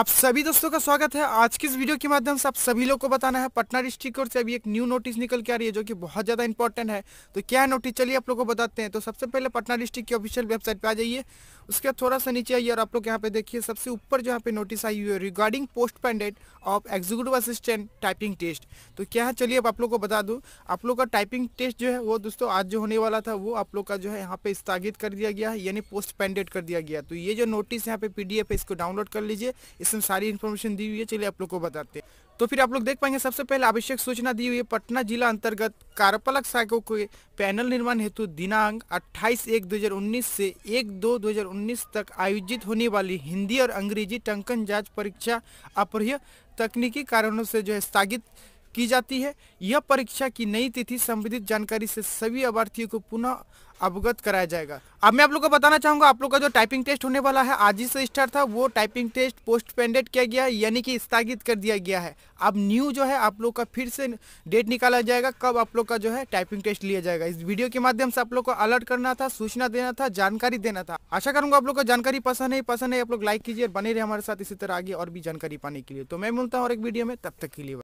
आप सभी दोस्तों का स्वागत है आज की इस वीडियो के माध्यम से आप सभी लोग को बताना है पटना डिस्ट्रिक्ट ओर से अभी एक न्यू नोटिस निकल के आ रही है जो कि बहुत ज़्यादा इंपॉर्टेंट है तो क्या नोटिस चलिए आप लोगों को बताते हैं तो सबसे पहले पटना डिस्ट्रिक्ट की ऑफिशियल वेबसाइट पर आ जाइए उसके बाद थोड़ा सा नीचे आइए और आप लोग यहाँ पे देखिए सबसे ऊपर जो यहाँ पे नोटिस आई हुई है regarding postponement of executive assistant typing test तो क्या है चलिए अब आप लोग को बता दूँ आप लोग का टाइपिंग टेस्ट जो है वो दोस्तों आज जो होने वाला था वो आप लोग का जो है यहाँ पे स्थगित कर दिया गया है यानी पोस्ट पेंडेड कर दिया गया तो ये जो नोटिस यहाँ पे पी है इसको डाउनलोड कर लीजिए इसमें सारी इन्फॉर्मेशन दी हुई है चलिए आप लोग को बताते हैं तो फिर आप लोग देख पाएंगे सबसे पहले आवश्यक सूचना दी हुई है पटना जिला अंतर्गत कारपलक शाखा के पैनल निर्माण हेतु दिनांक 28 एक 2019 से 1 दो 2019 तक आयोजित होने वाली हिंदी और अंग्रेजी टंकन जांच परीक्षा अपरिय तकनीकी कारणों से जो है स्थगित की जाती है यह परीक्षा की नई तिथि संबंधित जानकारी से सभी अभ्यर्थियों को पुनः अवगत कराया जाएगा अब मैं आप लोग को बताना चाहूंगा आप लोग का जो टाइपिंग टेस्ट होने वाला है आज ही से स्टार्ट था वो टाइपिंग टेस्ट पोस्ट पेंडेड किया गया है यानी कि स्थगित कर दिया गया है अब न्यू जो है आप लोग का फिर से डेट निकाला जाएगा कब आप लोग का जो है टाइपिंग टेस्ट लिया जाएगा इस वीडियो के माध्यम से आप लोग को अलर्ट करना था सूचना देना था जानकारी देना था आशा करूंगा आप लोग को जानकारी पसंद है पसंद है आप लोग लाइक कीजिए बने रहे हमारे साथ इसी तरह आगे और भी जानकारी पाने के लिए तो मैं मिलता हूँ और एक वीडियो में तब तक के लिए